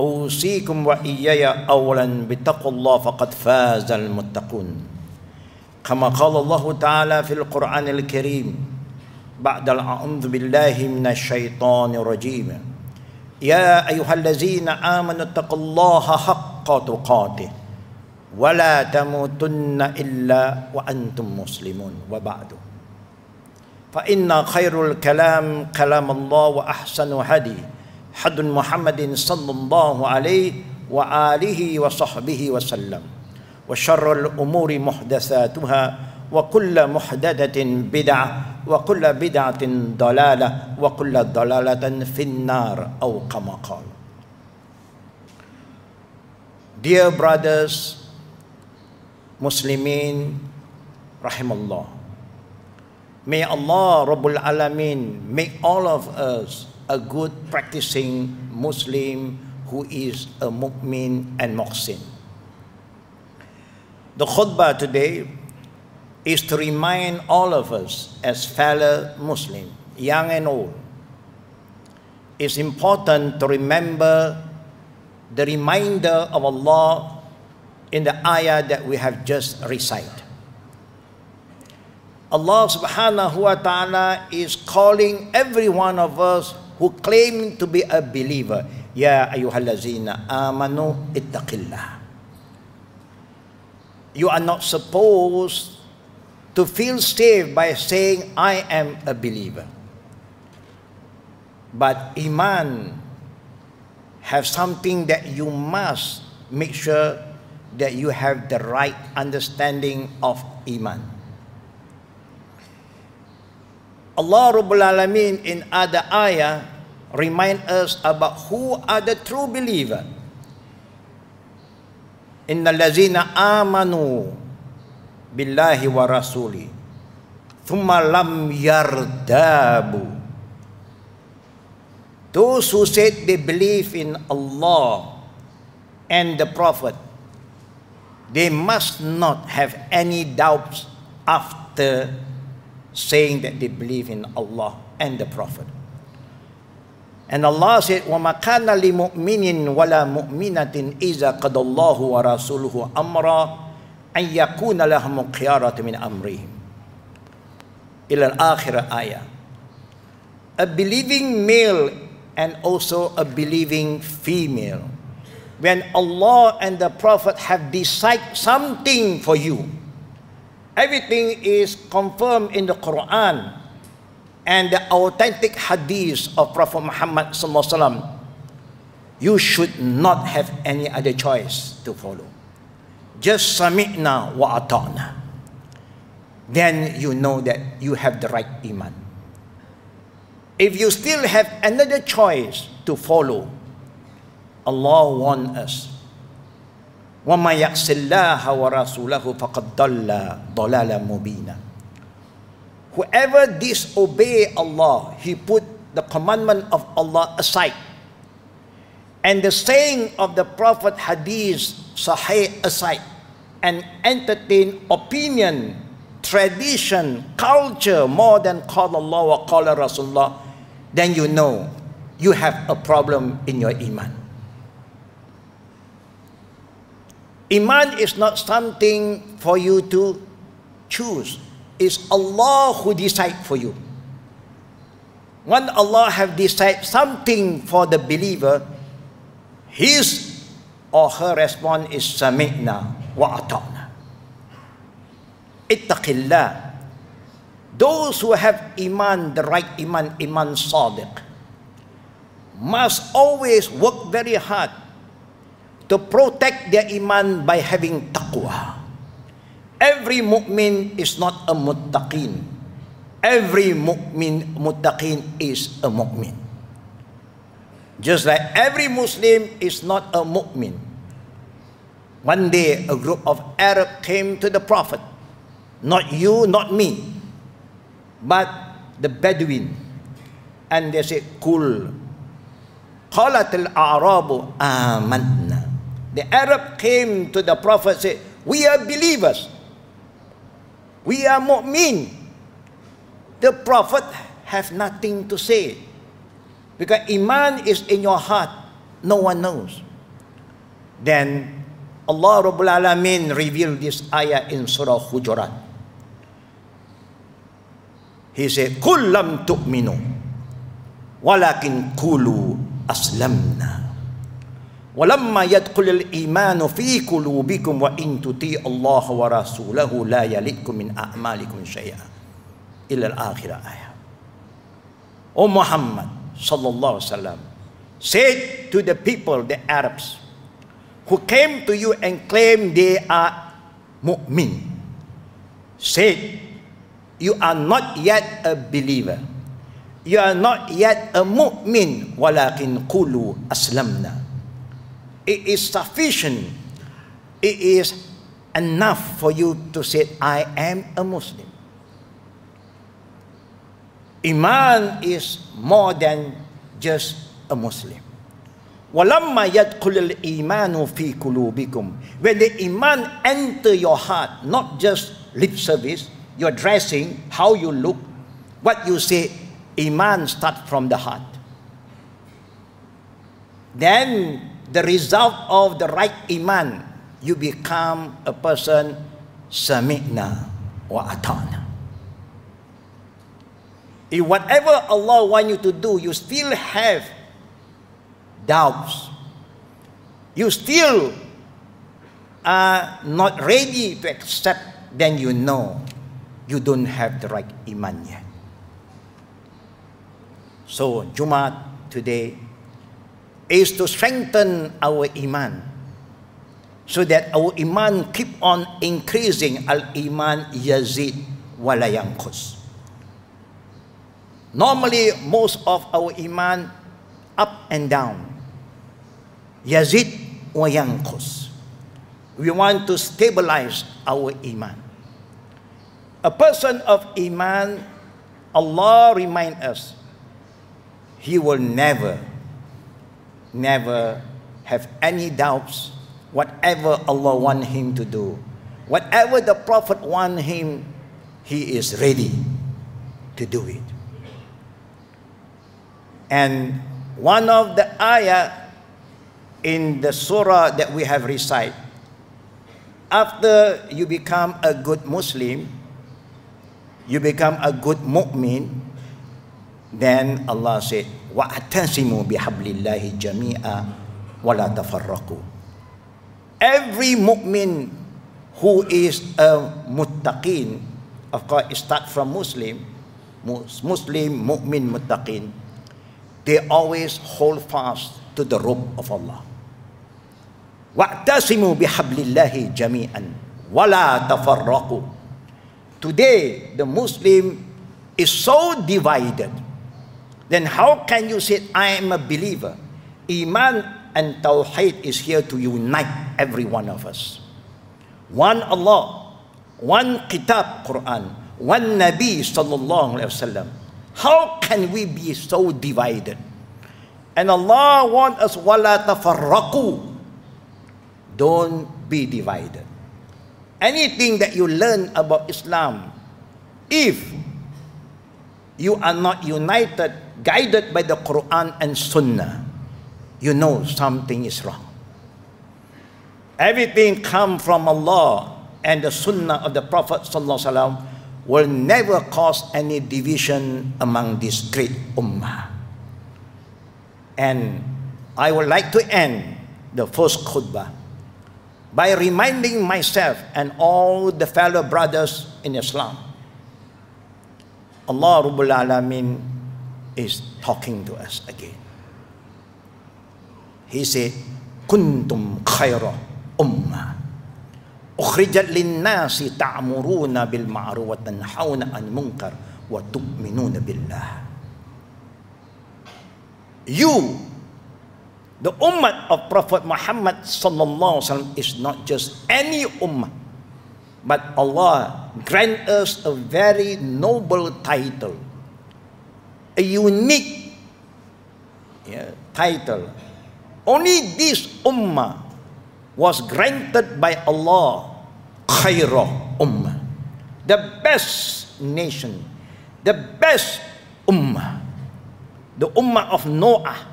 أوصيكم وإياي أولا بتقوى الله فقد فاز المتقون كما قال الله تعالى في القرآن الكريم بعد الأعوذ بالله من الشيطان الرجيم يا أيها الذين آمنوا اتقوا الله حق تقاته ولا تموتن إلا وأنتم مسلمون وبعد فإن خير الكلام كلام الله وأحسن هدي حد محمد صلى الله عليه وآله وصحبه وسلم وشر الأمور محدثاتها وكل محدثة بدعة وكل بدعة ضلالة وكل ضلالة في النار أو كما قال Dear brothers, Muslimin, Rahimallah. May Allah Rabbul Alamin make all of us a good practicing Muslim who is a mu'min and muhsin. The khutbah today is to remind all of us as fellow Muslims, young and old, it's important to remember the reminder of Allah in the ayah that we have just recited. Allah subhanahu wa ta'ala is calling every one of us who claim to be a believer. Ya ayuhalazina amanu ittaqillah. You are not supposed to feel safe by saying, I am a believer. But Iman have something that you must make sure that you have the right understanding of Iman. Allah Rabbul Alamin in other ayah remind us about who are the true believer. Inna ladzina amanu billahi wa rasuli thumma lam yardabu Those who said they believe in Allah and the Prophet, they must not have any doubts after saying that they believe in Allah and the Prophet. And Allah said, وَمَا كَانَ لِمُؤْمِنٍ وَلَا مُؤْمِنَةٍ إِذَا قَدَ اللَّهُ وَرَسُولُهُ أَمْرًا أَنْ يَكُونَ لَهُمُ قِيَارَةٌ مِنْ أَمْرِهِمْ إلى الآخر ayah. A believing male and also a believing female. When Allah and the Prophet have decided something for you, everything is confirmed in the Quran and the authentic hadith of Prophet Muhammad sallallahu alaihi wasallam you should not have any other choice to follow just sami'na wa ata'na then you know that you have the right iman if you still have another choice to follow allah warn us wa may yaksillah wa rasulahu faqad dalla dalalan mubina whoever disobey Allah he put the commandment of Allah aside and the saying of the prophet hadith sahih aside and entertain opinion tradition culture more than call Allah wa call Rasulullah then you know you have a problem in your iman Iman is not something for you to choose. It's Allah who decide for you. When Allah have decided something for the believer, his or her response is Sami'na wa ata'na. Ittaqillah. Those who have iman, the right iman, iman sadiq, must always work very hard to protect their iman by having taqwa. Every mu'min is not a muttaqin. Every mu'min, muttaqin is a mu'min. Just like every Muslim is not a mu'min. One day, a group of Arab came to the Prophet. Not you, not me, but the Bedouin. And they said, Kul. al-Arabu آمنا the Arab came to the Prophet said, We are believers. We are mu'min. The Prophet have nothing to say. Because Iman is in your heart. No one knows. Then Allah Rabbul Alamin revealed this ayah in Surah Hujurat. He said, Kullam tu'minu. Walakin kulu aslamna. ولما يدخل الإيمان في قلوبكم وإن تطيع الله ورسوله لا يلدكم من أعمالكم شيئا إلى الآخرة آية O Muhammad صلى الله عليه وسلم said to the people the Arabs who came to you and claim they are mu'min said you are not yet a believer you are not yet a mu'min walakin qulu aslamna It is sufficient. It is enough for you to say, I am a Muslim. Iman is more than just a Muslim. وَلَمَّا يَدْخُلِ الْإِيمَانُ فِي قُلُوبِكُمْ When the Iman enter your heart, not just lip service, your dressing, how you look, what you say, Iman start from the heart. Then the result of the right iman you become a person sami'na wa ata'na if whatever Allah want you to do you still have doubts you still are not ready to accept then you know you don't have the right iman yet so jumat today is to strengthen our iman so that our iman keep on increasing al iman yazid wala yanqus normally most of our iman up and down yazid wa yanqus we want to stabilize our iman a person of iman Allah remind us he will never never have any doubts whatever Allah want him to do whatever the prophet want him he is ready to do it and one of the ayah in the surah that we have recite. after you become a good muslim you become a good mu'min Then Allah said, "Wa'tasimu bihablillahi jami'a wa la tafarraqu." Every mu'min who is a muttaqin, of course, start from Muslim, Muslim, mu'min, muttaqin, they always hold fast to the rope of Allah. Wa'tasimu bihablillahi jami'an wa la tafarraqu. Today, the Muslim is so divided then how can you say I am a believer? Iman and tauhid is here to unite every one of us. One Allah, one Kitab Quran, one Nabi Sallallahu Alaihi Wasallam. How can we be so divided? And Allah want us, وَلَا تَفَرَّقُوا Don't be divided. Anything that you learn about Islam, if you are not united, guided by the Quran and Sunnah, you know something is wrong. Everything comes from Allah and the Sunnah of the Prophet will never cause any division among this great ummah. And I would like to end the first khutbah by reminding myself and all the fellow brothers in Islam Allah Rabbul Alamin is talking to us again. He said, "Kuntum khaira umma." Ukhrijat linnasi ta'muruna bil ma'ru wa tanhauna an munkar wa tu'minuna billah. You, the ummah of Prophet Muhammad sallallahu alaihi wasallam is not just any ummah. But Allah grant us a very noble title, a unique yeah, title. Only this ummah was granted by Allah, khairah ummah, the best nation, the best ummah, the ummah of Noah,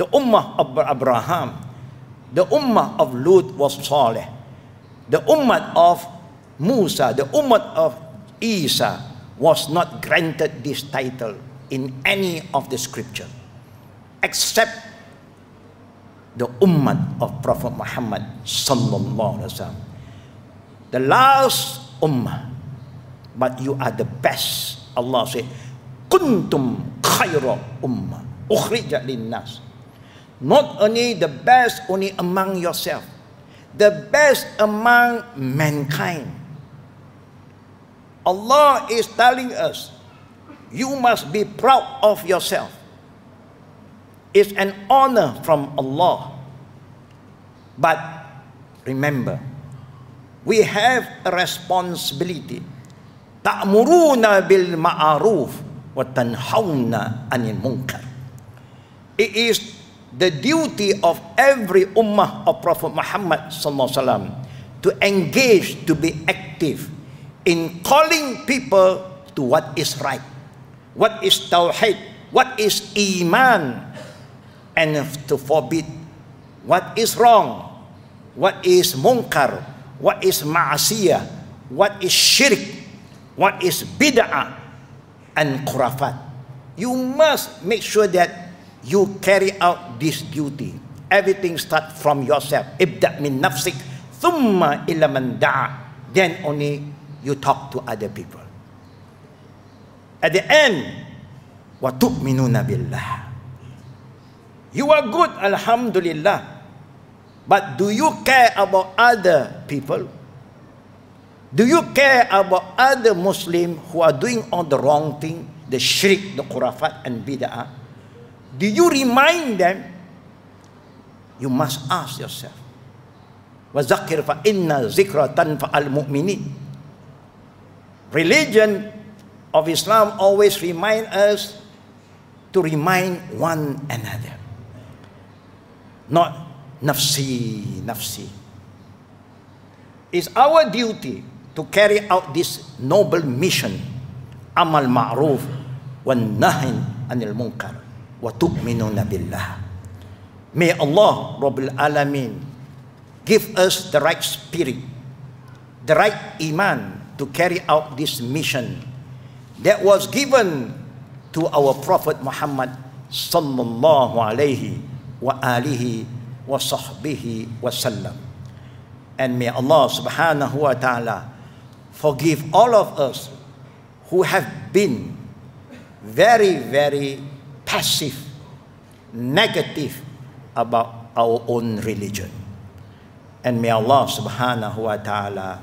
the ummah of Abraham, the ummah of Lut was Saleh, the ummah of Musa, the Ummah of Isa, was not granted this title in any of the scripture, except the Ummah of Prophet Muhammad sallallahu alaihi wasallam. The last Ummah, but you are the best. Allah said, "Kuntum khayra Ummah." Ukhrijat linnas. Not only the best only among yourself, the best among mankind. Allah is telling us you must be proud of yourself. It's an honor from Allah. But remember, we have a responsibility. Ta'muruna bil ma'aruf wa tanhauna 'anil munkar. It is the duty of every ummah of Prophet Muhammad sallallahu alaihi wasallam to engage to be active in calling people to what is right. What is tawhid? What is iman? And to forbid what is wrong, what is munkar, what is ma'asiyah, what is shirk, what is bid'ah, and khurafat. You must make sure that you carry out this duty. Everything starts from yourself. Ibda min nafsik, thumma ila man da'a. Then only you talk to other people. At the end, وَتُؤْمِنُونَ بِاللَّهِ You are good, Alhamdulillah. But do you care about other people? Do you care about other Muslims who are doing all the wrong thing, the shirk, the kurafat and bid'ah? Do you remind them? You must ask yourself. fa inna zikratan fa al الْمُؤْمِنِينَ religion of Islam always remind us to remind one another. Not nafsi, nafsi. It's our duty to carry out this noble mission. Amal ma'ruf wa nahin anil munkar wa tu'minu nabilah. May Allah Rabbil Alamin give us the right spirit, the right iman, to carry out this mission that was given to our Prophet Muhammad sallallahu alaihi wa alihi wa sahbihi wasallam. And may Allah subhanahu wa ta'ala forgive all of us who have been very, very passive, negative about our own religion. And may Allah subhanahu wa ta'ala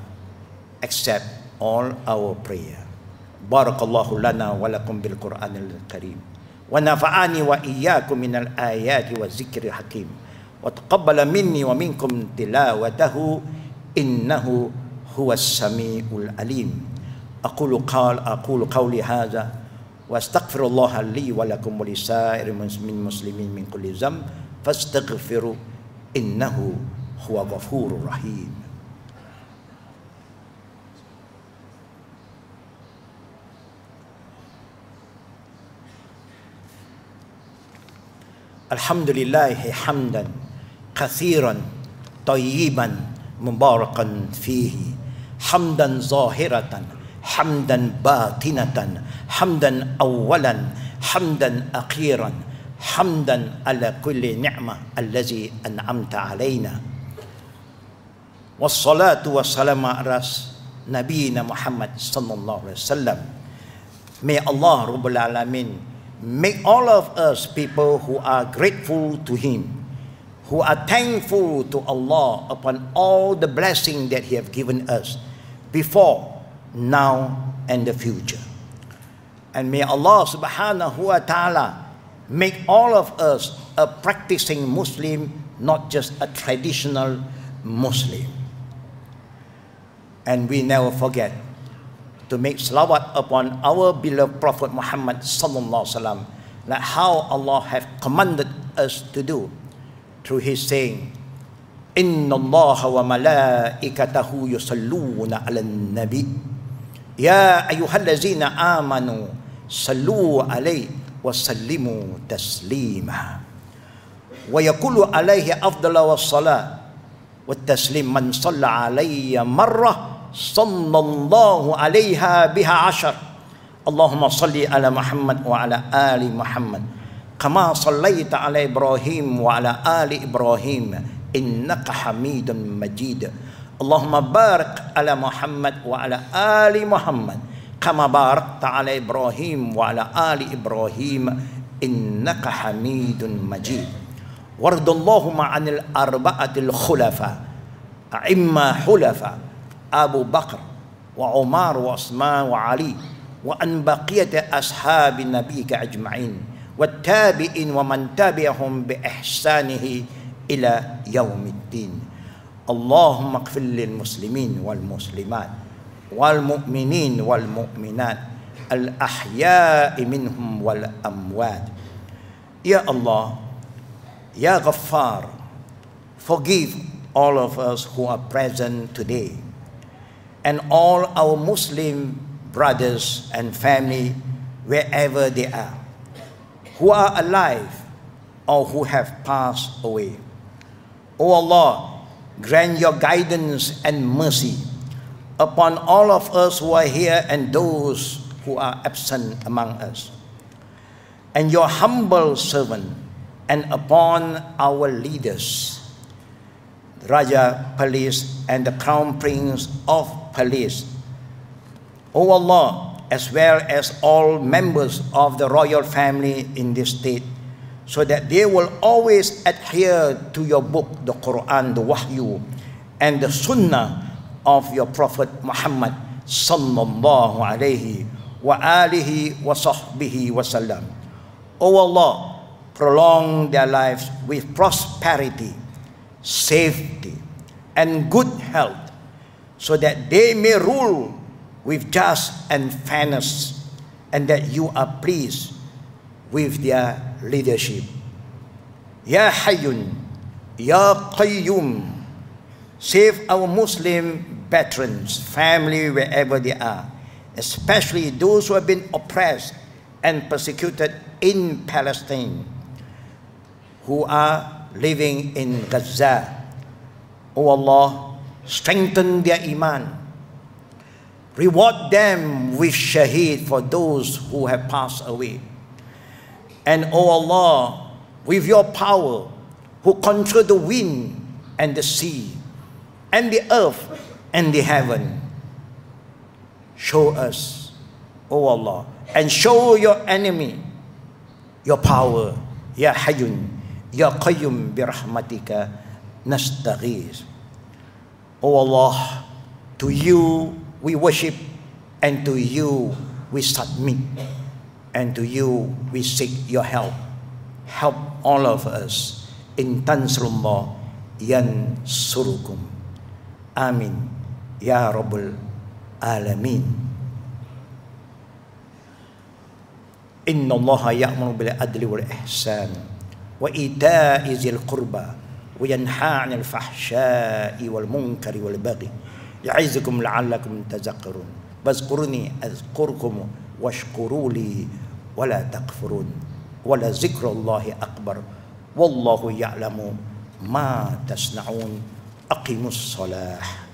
accept all our prayer. Barakallahu lana wa lakum bil Qur'anil Karim. Wa nafa'ani wa iyyakum minal ayati wa zikri hakim. Wa taqabbala minni wa minkum tilawatahu innahu huwas samiul alim. Aqulu qal aqulu qawli hadha wa astaghfirullah li wa lakum wa lisa'iril muslimin muslimin min kulli dhanb fastaghfiru innahu huwa ghafurur rahim. الحمد لله حمدا كثيرا طيبا مباركا فيه حمدا ظاهرة حمدا باطنة حمدا أولا حمدا أخيرا حمدا على كل نعمة الذي أنعمت علينا والصلاة والسلام على نبينا محمد صلى الله عليه وسلم May Allah Rabbul Alamin Make all of us people who are grateful to Him, who are thankful to Allah upon all the blessing that He have given us before, now, and the future. And may Allah subhanahu wa ta'ala make all of us a practicing Muslim, not just a traditional Muslim. And we never forget to make salawat upon our beloved Prophet Muhammad sallallahu alaihi wasallam like how Allah have commanded us to do through his saying inna Allah wa malaikatahu yusalluna ala nabi ya ayuhallazina amanu sallu alaihi wa sallimu taslima wa yakulu alaihi afdala wa salat wa taslim man salla alaiya marrah صلى الله عليها بها عشر اللهم صل على محمد وعلى آل محمد كما صليت على إبراهيم وعلى آل إبراهيم إنك حميد مجيد اللهم بارك على محمد وعلى آل محمد كما باركت على إبراهيم وعلى آل إبراهيم إنك حميد مجيد وارض اللهم عن الأربعة الخلفاء أئمة حلفاء أبو بكر وعمر وعثمان وعلي وأن بقية أصحاب نبيك أجمعين والتابعين ومن تابعهم بإحسانه إلى يوم الدين اللهم اغفر للمسلمين والمسلمات والمؤمنين والمؤمنات الأحياء منهم والأموات يا الله يا غفار forgive all of us who are present today and all our Muslim brothers and family wherever they are, who are alive or who have passed away. O Allah, grant your guidance and mercy upon all of us who are here and those who are absent among us, and your humble servant, and upon our leaders, Raja, police, and the Crown Prince of Police. O oh Allah, as well as all members of the royal family in this state, so that they will always adhere to your book, the Quran, the Wahyu, and the Sunnah of your Prophet Muhammad sallallahu alayhi wa alihi wa sahbihi wa sallam. O oh Allah, prolong their lives with prosperity, safety, and good health so that they may rule with just and fairness, and that you are pleased with their leadership. Ya Hayyun, Ya Qayyum, save our Muslim veterans, family, wherever they are, especially those who have been oppressed and persecuted in Palestine, who are living in Gaza. O oh Allah, strengthen their iman. Reward them with shaheed for those who have passed away. And O oh Allah, with your power, who control the wind and the sea, and the earth and the heaven, show us, O oh Allah, and show your enemy your power. Ya Hayyun, Ya Qayyum bi rahmatika nastaghith. O Allah, to you we worship and to you we submit and to you we seek your help. Help all of us in yan surukum. Amin. Ya Rabbul Alamin. Inna Allah ya'muru bil adli wal ihsan wa ita'i zil qurba وينحى عن الفحشاء والمنكر والبغي يعزكم لعلكم تذكرون فاذكروني أذكركم واشكروا لي ولا تكفرون ولا ذكر الله أكبر والله يعلم ما تصنعون أقيموا الصلاة